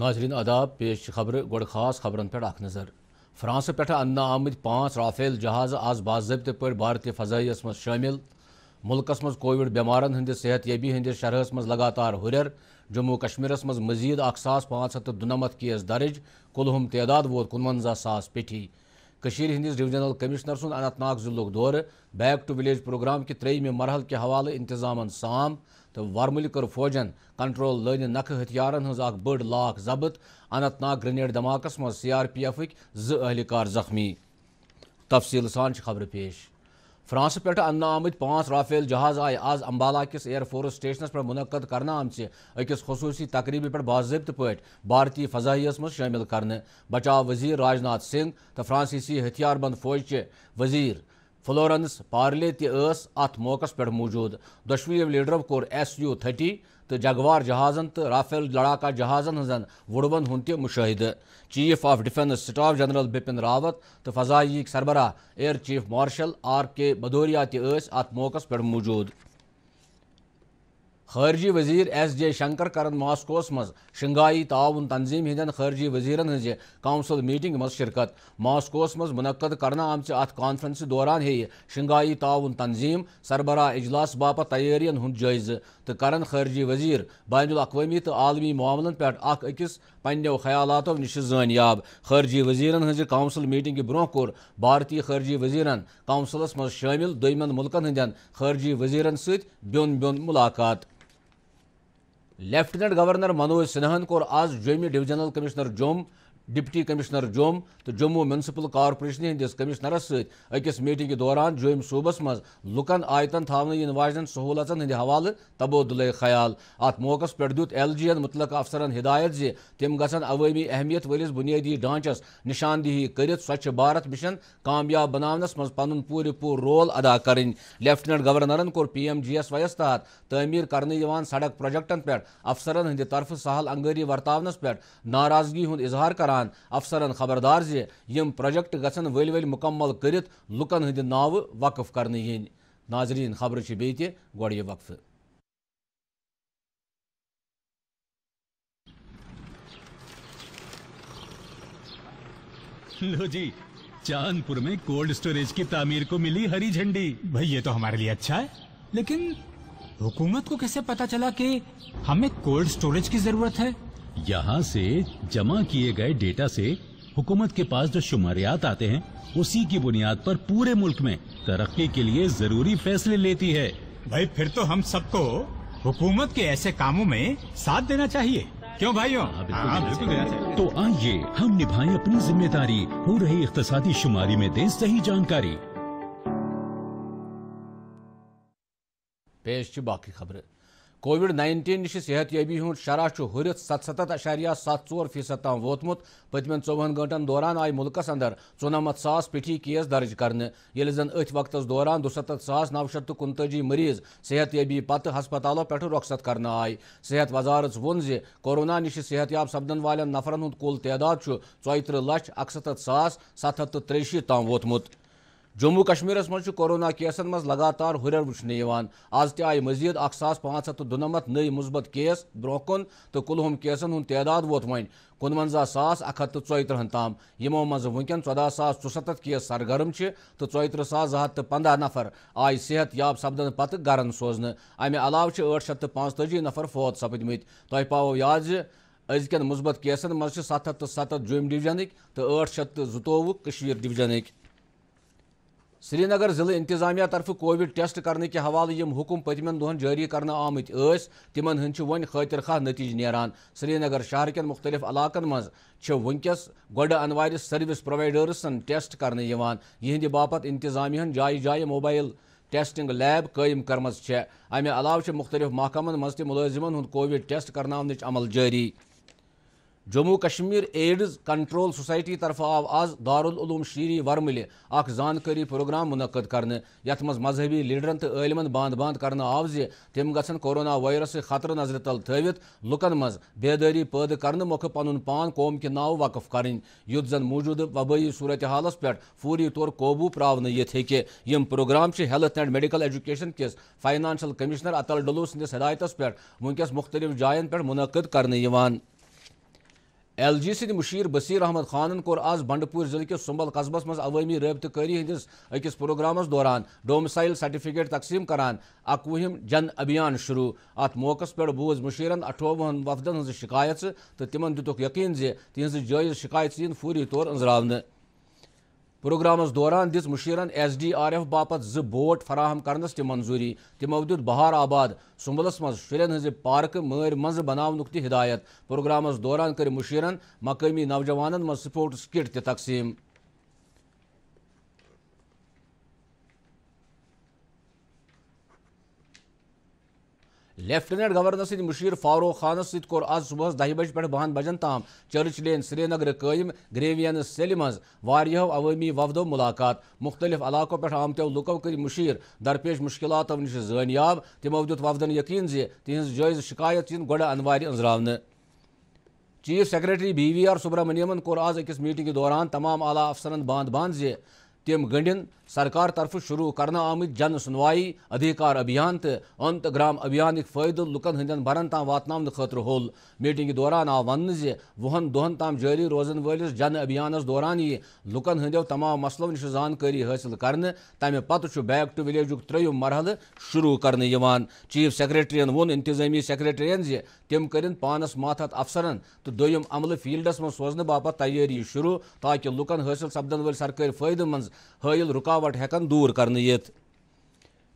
नाजरीन अदाब पेश खबर गोड़ खास खबरन पे अख नज़र फ्रांस पे अन्न आमद पांच राफेल जहाज आज बाबे पे भारतीय फजाइस मज शामिल मुल्कस मज कोविड बमार हंदिस सेहतयबी हंदिस शरह मज लगातार हुरर जम्मू कश्मीर मज मजीद अख सास पाँच हथ दुनमत केस दर्ज कुलहम तदाद वो कुनवंजा सास पिठी कशीर हंदिस डिवजनल कमिश्नर सुन नाग जिलुक दौर बैक टू विलेज प्रोग्राम के त्रेमे मरहल के हवाले इंतजाम साम तो वरमुल कर फौजन कंट्रोल लनि नख हथियार बड़ लाख जबत अनंत नाग ग्रेनेड धमाकस मज सी आर पी एफ जहलकार जख्मी तफसील सान खबर पेश फ्रांस पे अन्न आम पांच राफेल जहाज आए आज अम्बाला किस एयरफोर्स स्टेशन पर मुनद कर अकिस खसूसी तकरीबी पे बाबत पे भारतीय फजाइस मज शामिल कर बचाव वजीर राजनाथ सिंह तो फ्रांसीसी हथियारबंद फौज के वजीर फ्लोरेंस पार्ले तस अत मौकस पे मौजूद दशवयो लीडरों कोर एस यू थर्टी तो जगवार जहाजन तो राफेल लड़ाका जहाजन हजन वुड़बन हूं तह मुशाह chief of defence staff general Bipin Rawat तो फजाई सरबराह air chief marshal R K Bhadauria तस अत मौकस पे मौजूद खारजी वजीर एस जयशंकर कर मास्कोस मज शंगाई ताउन तंजीम हिंद खारजी वजीर हज कौंसल मीटिंग मज शिरकत मास्कोस मज मुनद कर आमच अत कानफ्रेंस दौरान हे शंगाई ताउन तंजीम सरबरा अजलास बाप तैयारियन हूं जायज तो कर खारजी वजीर बैन अवी तो आलमी मामलन पे अकिस पनो ख्यालों नश जानियाब खारजी वजीर हज कौंसल मीटिंग ब्रो कोर भारतीय खारजी वजीर कौंसलस मज शिल दोमन मुल्कन हंदन खारजी वजीर सत्य बोन बोन मुलाकात लेफ्टिनेंट गवर्नर मनोज सिन्हा कोर आज जोमि डिविजनल कमिश्नर जोम डिप्टी कमिश्नर जोम तो जम्मू म्यूनसिपल कॉर्पोरेशन हंदिस कमिश्नर सकिस मीटिंग दौरान जोम सूबस मज लुक आयतन थावन इन वाजन सहूलत हंद हवाल तबोदल ख्याल अत मौक पे दुत एल जी एन मुतल अफसर हिदायत जि तम ग अवमी अहमियत वलिस बुनियादी ढांचस निशानदही कर स्वच्छ भारत मिशन कामयाब बनानस मज पन पूरे पूर रोल अदा करें लेफ्टिनेंट गवर्नरन कोर पी एम जी एस वाईस तहत तमीर कर सड़क प्रोजेक्टन पे अफसर हंद तरफ सहल अंगारी वर्तावन पे नाराजगी इजहार करान کران افسرن خبردار زی یم پروجیکٹ यम प्रोजेक्ट गसन مکمل کرت मुकम्मल ہند ناو وقف नाव یین ناظرین خبر چھ بیتی گوڑ یہ وقف लो जी चांदपुर में कोल्ड स्टोरेज की तामीर को मिली हरी झंडी भाई ये तो हमारे लिए अच्छा है लेकिन हुकूमत को कैसे पता चला कि हमें कोल्ड स्टोरेज की जरूरत है यहाँ से जमा किए गए डेटा से हुकूमत के पास जो शुमारियात आते हैं उसी की बुनियाद पर पूरे मुल्क में तरक्की के लिए जरूरी फैसले लेती है भाई फिर तो हम सबको हुकूमत के ऐसे कामों में साथ देना चाहिए क्यों भाइयों हाँ, हाँ, तो आइए हम निभाएं अपनी जिम्मेदारी हो रही इकतसादी शुमारी में दें सही जानकारी पेश बाकी खबरें कोविड नाइन्टीन नश सेहतयाबी हूं शरह हरित सतसत अशारिया सत ओर फीसद तम वोतमुत पतमन चौवन गंटन दौरान आय मुल्कस अंदर चुनमत सास पिठी केस दर्ज कर जन अथ वक्त दौरान दुसत सास नौ शत कुनतजी मरीज सेहतयाबी पत हस्पतालों पे रुखसत कर आय सेहत वजारत वोन जि कोरोना नश सेहतयाब सपदन वाल नफरन हूं कुल तदाद चौत्र लक्ष अकसत सास सत हथ तो त्रेशी तम वोतमुत जम्मू कश्मीर में कोरोना केसन मज लगातार हुर वे आज तय मजीद अ सास पांच हथ तो नई मुस्बत केस ब्रोह कुन तो कुलहम केसन हूं तदाद वो कुनवंजा सास अख तो चौत्रहन तम यमो मैं चौदह सास चुसत केस सरगर्म तो चौत्र सा जो हथ पंदा नफर आय सेहत याब सपदन पत् ग सोजन अमे अलव ठ श पांचतजी नफर फौत सपदम तह पाओ याद अजक मुस्बत केसन मज सत सत जुम डिवजनिक तो ठ श जुतवु कश्मीर डिवजनिक श्रीनगर जिले इंतजामिया तरफ कोविड टेस्ट करने के हवाले यम हुकुम पतम दोहन जारी कर आमित तिमन हंद खा नतीज नान श्रीनगर शहर कन मुख्तलिफ इलाकन मज वस गोड अनवार सर्विस प्रोवाइडर्सन टेस्ट कर यहद बापत इंतजामिया जाय जाय मोबाइल टेस्टिंग लैब कायम कर्म अमे मुख्तलिफ महकमन मज मुलाजिमन हूद कोविड टेस्ट करनाच अमल जारी Jammu Kashmir AIDS control society तरफ आव आज दारुलूम शीरी वर्मल अख जानकारी प्रोग्राम मुनद कर मजहबी लीडरन तो आलमन बंद बंद कर आव जम तम ग कोरोना वायरस खतरे नजर तल थ लुकन मज बेदारी पैद कर मौके पुन पान कौम के नाव वकफ कर युद्ध जन मौजूद वबई सूरत हालस पे फूरी तौर कबू प्रावन ये यम program health and medical education किस फाइनानशल कमिश्नर अतल डलू सदायत पे वस मुख्तलिफ जायन पे मुनद कर एल जी सद मुशीर बसीर अहमद खानन कोर आज बंडपुर जिले के सुंबल कस्बस मज अवमी रबत कारी हंदिस अकिस प्रोग्रामस दौरान डोमसाइल सर्टिफिकेट तकसीम करान अकवहम जन अभियान शुरू अत मौक पे बूज मुशीरन अठोवन वफदन हज शिकायत तो तिमन दुतुक यकीन तिज जायज शिकायत इन फूरी तौर अंजरा प्रोग्रामस दौरान दिज मुशीरन एस डी आर एफ बापत जो बोट फराहम करनस त मंजूरी तमो दित बहार आबाद सुम्बलस मज शुन हज पार्क मर मज बनावनुक हिदायत प्रोग्रामस दौरान कर मुशीरन मकामी नौजवान मज स्पोर्ट्स किट तकसीम लेफ्टिनेंट गवर्नर सद मुशीर फारूक खान सोर आज सुबह दहि बज पे बहन बजन तमाम चर्च लेन श्रीनगर कयम ग्रेवियन सेल मज अवमी वफदो मुलाकात मुख्तलिफ इलाकों पे आमत लुको कर मुशीर दरपेश मुश्किल नश जानियाब तमो दुत वफदन यकीन तिज जायज शिकायत इन गोड़ अनवार अंजरान chief secretary B V R सुब्रमण्यमन कोर आज अकिस मीटिंग के दौरान तमाम आला अफसरन बांध बांध तम गंडन सरकार तरफ शुरू कर आमित जन सुनवाई अधिकार अभियान तो अंत ग्राम अभियान फायदे लुकन हंद बरन तम वातन खुद मीटिंग दौरान आव वन वुहन दोहन तम जारी रोजन वलिस जन अभियान दौरान यी लुकन हंदो तमाम मसलों नश जानकारी हासिल कर तमें पत् बैक टू विलेज त्रयम मरहल शुरू कर चीफ सेक्रेटरियन वोन इंतजामी सेक्रेटरियन जि कर पानस माथत अफसरन तो दम अमल फील्डस मं सोजन बाप तैयारी शुरू ताकि लुकन हासिल सपदन वाल सरकारी फायदे मज हٲیِل رُکاوٹ ہٮ۪کان دوٗر کرنہٕ یِتھ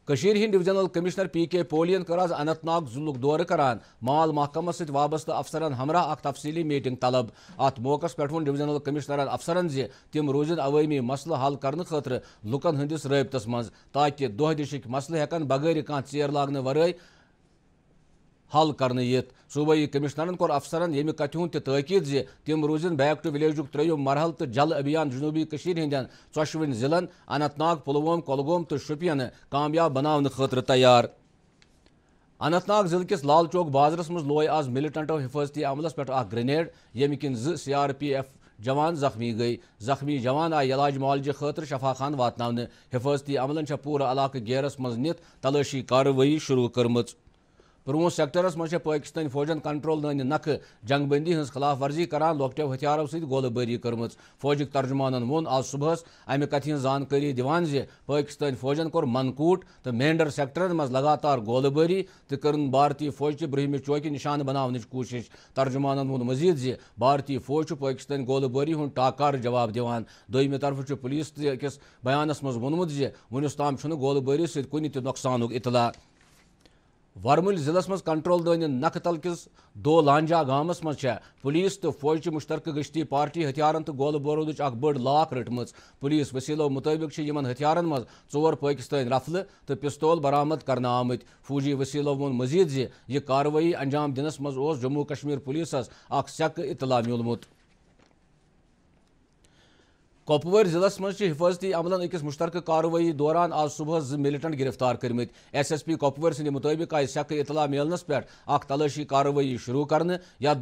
کٔشیٖرِ ہِنٛدۍ ڈِوِجنل کٔمِشنر پی کے پولین کٔر آز اننت ناگ ضِلعُک دورٕ کران مال محکمس سۭتۍ وابستہٕ افسرن ہمراہ اکھ تفصیٖلی میٖٹنٛگ طلب اتھ موقعس پٮ۪ٹھ ووٚن ڈِوِجنل کٔمِشنرن افسرن زِ تِم روٗزِن عوٲمی مسلہٕ حل کرنہٕ خٲطرٕ لُکن ہٕنٛدِس رٲبطس منٛز تاکہِ دۄہ دِشِکۍ مسلہٕ ہٮ۪کن بغٲرِ کانٛہہ ژیر لاگنہٕ ورٲے हल कर सूबाई कमिश्नरन कौर अफसर यमि कथि हूं तकीद जि रूजन बैक टू विलेज त्रो मरहल तो जल अभियान जनूबी हंदन चोशवन जिलन नाग पुलवोम कलगोम तो शुपियन कामयाब बनाने खतर तैयार नाग जिल किस लाल चौक बाजरस मज लो आज मिलिटेंटो हिफाजती अमलस पे ग्रेनेड यमि कि जि सी आर पी एफ जवान जख्मी गई जख्मी जवान आय इलाज मालज खतर शफा खान वात हिफाजती अमलन पूरा इलाक गेरस मज नलशी तलाशी कार्रवाई शुरू करम प्रोन सेक्टरस मे पाकिस्तान फौजन कंट्रोल नन नख जंगबंदी हज खिलाफ वर्जी करा लोकटो हथियारों सत गोलबारी कर्म फौज तर्जुमान वोन आज सुबह अमि कथ जानकारी दिवान जे पाकिस्तान फौजन कोर मनकूट तो मेंडर सेक्टरन मज लगातार गोलबारी तो कर्न भारतीय फौज की ब्रहिम चौक निशान बनाने कोशिश तर्जुमान वोन मजीद जे भारतीय फौज पाकिस्तान गोलबारी हूं टाकार जवाब दिवान दमि तरफ पुलिस किस बयानस मोनमुत वोनमुत जे वनस तमाम गोलबारी नुकसान इतला वरमुल जिलस में कंट्रोल दान नख तल किस दो लांजा गामस पुलिस तो फौज मुश्तरक गश्ती पार्टी हथियारन तो गोल बोरूद बड़ लाख रटम पुलिस वसीलों मुताबिक हथियारन मज चोर पाकिस्तान रफल तो पिस्तौल बरामद कर आमित फूजी वसीलों वो मजीद यह कारवाई अंजाम दिन मज जम्मू कश्मीर पुलिस अख सक इतला मिलमुत कपवर जिलस मज हिफाजती अमल अकिस मुश्तरक कार्रवाई दौरान आज सुबह जि मिलिटेंट गिरफ्तार करम एस एस पी कपवर सदि मुताबिक आय शक इतला मिलनस पे तलाशी कार्रवाई शुरू कर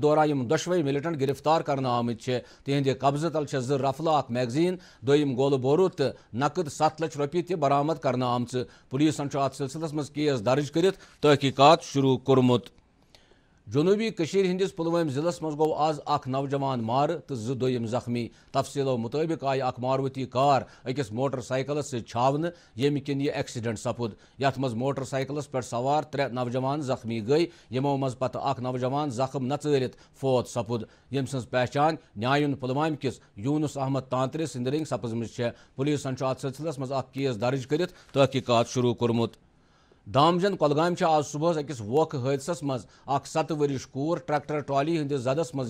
दौरान यम दशवे मिलिटेंट गिरफ्तार कर आमित तिहद कब्जे तल जि रफला अख मैगजीन दोम गोल बोरू तो नकद सत लच रोप तरामद कर आम पुलिसन अत सिलसिल मज केस दर्ज कर तहकीकत शुरू कर्मुत जनूबी हंदिस पुलवाम जिलस मज गो आज अख नौजवान मार तो जो दुम जख्मी तफसीलों मुताबिक आय अख मारुति कार अकिस मोटरसाइकिलस सावन यम कि यह एक्सीडेंट सपुद यथ मज मोटरसाइकिलस पे सवार त्रे नौजवान जख्मी गई यमो मज पत अख नौजवान जख्म नचरित फोत सपुद यम सज पहचान न्यायुन पुलवाम किस यूनुस अहमद तांतरे सिंदरिंग सपजम पुलिसन अत सिलसिलस मज केस दर्ज कर तहकीकत शुरू कर्मुत दामजन कलगाम आज सुबह अकिस वोख हादस मज सत वरिश कूर ट्रैक्टर ट्राली हंदि जदस मज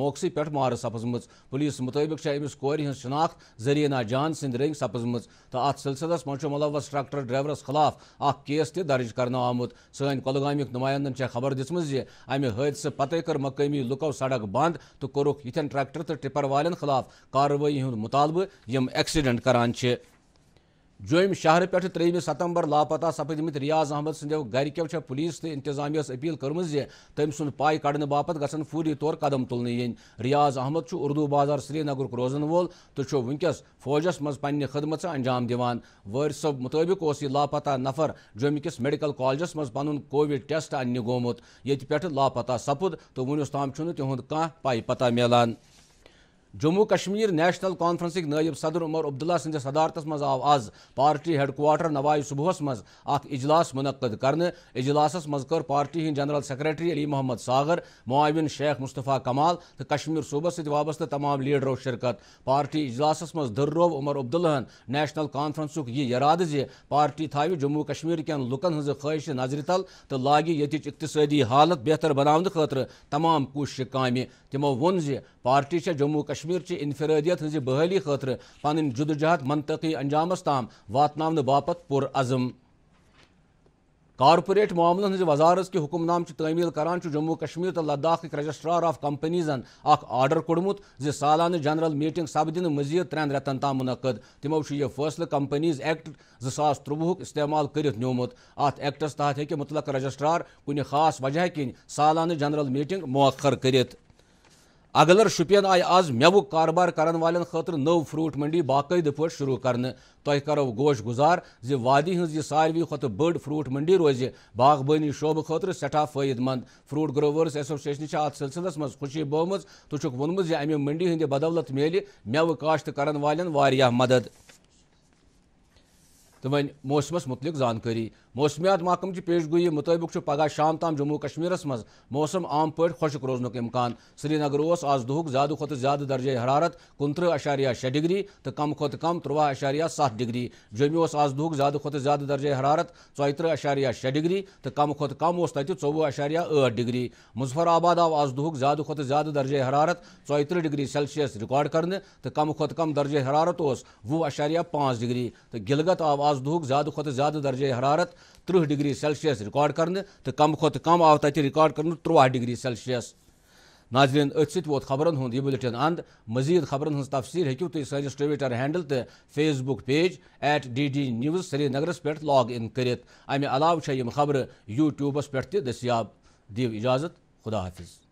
मौकस पे मार सपजम पुलिस मुताबिक अमिस कोर हज शनाख्त जरीना जान सद रंग सपजम तो अत सिलसिलस मं मुलवस ट्रैक्टर ड्राइवरस खिलाफ अख केस तर्ज कर आमुत सन कलगाम नुमायंदन खबर दिम अमि हादसे पते कर मकामी लुको सड़क बंद तो कोरुक इथन ट्रैक्टर तो टिपर वाले खिलाफ कार्रवाई हूं मुतालबे एक्सीडेंट कर जोम शहर पे त्रेम सतम्बर लापता सपदिमित रियाज अहमद संदो गो पुलिस तो इंतजामिया अपील कर्म तम सुन पाय कड़ बापत ग फूरी तौर कदम तुलने इन रियाज अहमद उर्दू बाजार श्रीनगर रोजन वोल तो वस फौजस मज पे खदमत अंजाम दिवान वारसो मुताबिक यह लापता नफर जोम मेडिकल कॉलेजस मज पुन कोविड टेस्ट अन्य गोमुत ये पे लापता सपुद तो वनस तम तिद कह पाई पता मिलान जम्मू कश्मीर नेशनल कॉन्फ्रेंस नायब सदर उमर अब्दुल्ला सदस सदारत मज आव आज पार्टी हेडक्वार्टर नवाय सुबहस मज अजलास मुनद कर अजलास मज कर पार्टी हिंद जनरल सेक्रेटरी अली मोहम्मद सागर मुआविन शेख मुस्तफ़ा कमाल तो कश्मीर सूबस सत वाबस्त तमाम लीडरों शिरकत पार्टी अजलास मज दर्रो उमर अब्दुल्लाहन नेशनल कॉन्फ्रेंस ये इराद जे पार्टी थाव जम्मू कश्मीर कैन लुकन हज ख्वाहिश नजर तल तो लागे यच इकतदी हालत बेहतर बनाने खुद तमाम कोशिश कामि तमो वो पार्टी से जम्मू कश्मीर की इनफरदियत हज बहाली खतर पन जुदजहद मनतकी अंजामस ताम वात बाप पुर अजम कॉर्पोरेट हज वजारत के हुकुमनाम तमील करान जम्मू कश्मीर तो लद्दाख रजिस्ट्रार ऑफ कंपनीजन आडर कोडमुत जि सालाना जनरल मीटिंग सब मजीद त्रेन रेतन तम मुनद तमो यह फैसल कंपनीज एक्ट जो त्रुवुक इस्तेमाल कर नोमुत अत एक्टस तहत हे मुतल रजिस्ट्रार कुछ खास वजह कालाना जनरल मीटिंग मौखर करित अगलर शुपियन आय आज मेवु कारबार कर वाले खतर नव फ्रूट मंडी बायद पे शुरू कर गोश गुजार जि वादी हज यह सारे खुत बड़ फ्रूट मंडी रोज बागबानी शोबह खतर सठा मंद फ्रूट ग्रोवर्स एसोसिएशन अत सिलसिलस मज खुशी बोम तुक वोनमु अमे मंडी हंद बदौलत मिले मेवु काश्त कर वाले मदद तो वह मौसम मुतलिक जानकारी मौसमियात महकम की पेशगोई मुताबिक पगह शाम तम जम्मू कश्मीर मज मौसम आम पे खुशक रोजन इम्कान श्रीनगर उस आज दुह ज्यादा खुद ज्यादा दर्जे हरारत कुनत्र अशारिया शे डिग्री तो कम खुद कम त्रुवह अशारिया सत डिग्री जमी आज दुह ज्यादा खुद ज्यादा दर्जे हरारत चौत अशारिया शे डिग्री तो कम खुद कम उस तथे चौवह अशारिया ठ डिग्री आबाद आव आज दुह ज्यादा खुद ज्यादा दर्जे हरारत चौत डिग्री सेल्शियस रिकॉर्ड कर कम खुद कम दर्जे हरारत वह अशारिया पाँच डिग्री तो गिलगत आव आज दुह ज्यादा खुद ज्यादा दर्जे हरारत त्रुह डिग्री सेल्सियस रिकॉर्ड कर तो कम खुद कम आव तथे रिकॉर्ड कर तुवा डिग्री सेल्सियस नाजरन अथ सोत खबरन हूँ यह बुलेटिन अंद मजीद खबरन हज तफसीर हूँ तुम सर ट्विटर हैंडल तो Facebook page at D D news Srinagar पे लॉग इन कर खबर यूट्यूबस पे दस्तियाब दिव इजाज़त खुदा हाफिज़